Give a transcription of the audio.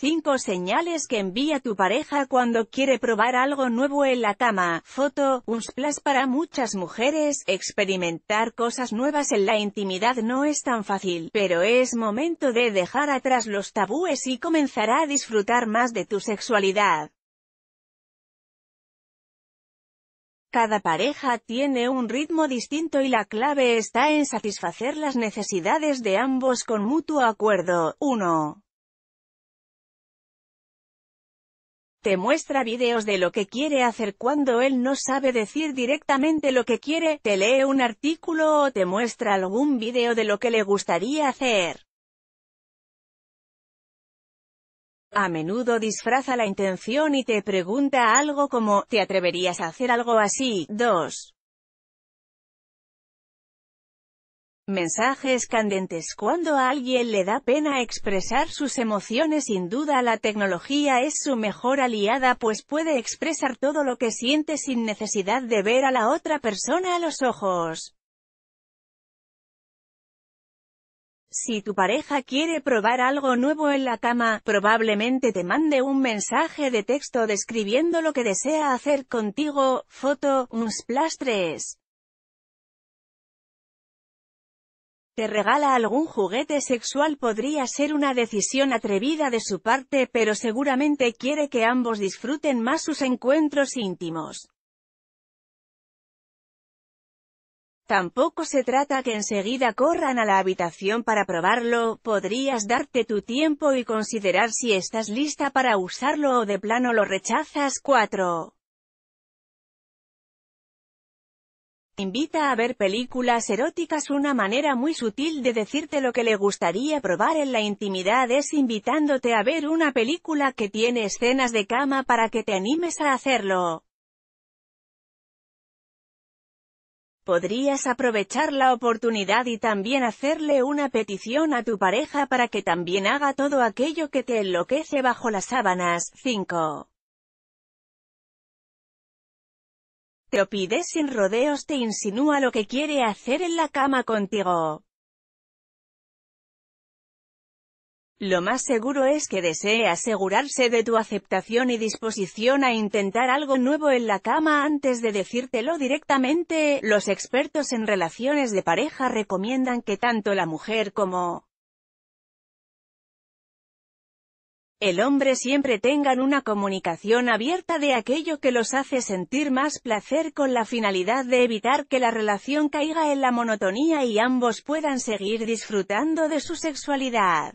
5 señales que envía tu pareja cuando quiere probar algo nuevo en la cama. Foto, un splash para muchas mujeres, experimentar cosas nuevas en la intimidad no es tan fácil, pero es momento de dejar atrás los tabúes y comenzar a disfrutar más de tu sexualidad. Cada pareja tiene un ritmo distinto y la clave está en satisfacer las necesidades de ambos con mutuo acuerdo. 1. Te muestra videos de lo que quiere hacer cuando él no sabe decir directamente lo que quiere, te lee un artículo o te muestra algún video de lo que le gustaría hacer. A menudo disfraza la intención y te pregunta algo como, ¿te atreverías a hacer algo así? 2. Mensajes candentes Cuando a alguien le da pena expresar sus emociones sin duda la tecnología es su mejor aliada pues puede expresar todo lo que siente sin necesidad de ver a la otra persona a los ojos. Si tu pareja quiere probar algo nuevo en la cama, probablemente te mande un mensaje de texto describiendo lo que desea hacer contigo, foto, un te regala algún juguete sexual podría ser una decisión atrevida de su parte pero seguramente quiere que ambos disfruten más sus encuentros íntimos. Tampoco se trata que enseguida corran a la habitación para probarlo, podrías darte tu tiempo y considerar si estás lista para usarlo o de plano lo rechazas 4. invita a ver películas eróticas. Una manera muy sutil de decirte lo que le gustaría probar en la intimidad es invitándote a ver una película que tiene escenas de cama para que te animes a hacerlo. Podrías aprovechar la oportunidad y también hacerle una petición a tu pareja para que también haga todo aquello que te enloquece bajo las sábanas. 5. Te opides sin rodeos, te insinúa lo que quiere hacer en la cama contigo. Lo más seguro es que desee asegurarse de tu aceptación y disposición a intentar algo nuevo en la cama antes de decírtelo directamente. Los expertos en relaciones de pareja recomiendan que tanto la mujer como el hombre siempre tengan una comunicación abierta de aquello que los hace sentir más placer con la finalidad de evitar que la relación caiga en la monotonía y ambos puedan seguir disfrutando de su sexualidad.